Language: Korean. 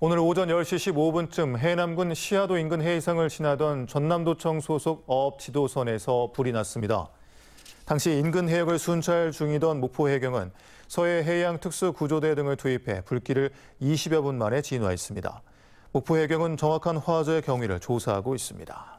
오늘 오전 10시 15분쯤 해남군 시하도 인근 해상을 지나던 전남도청 소속 어업 지도선에서 불이 났습니다. 당시 인근 해역을 순찰 중이던 목포해경은 서해 해양특수구조대 등을 투입해 불길을 20여 분 만에 진화했습니다. 목포해경은 정확한 화재 경위를 조사하고 있습니다.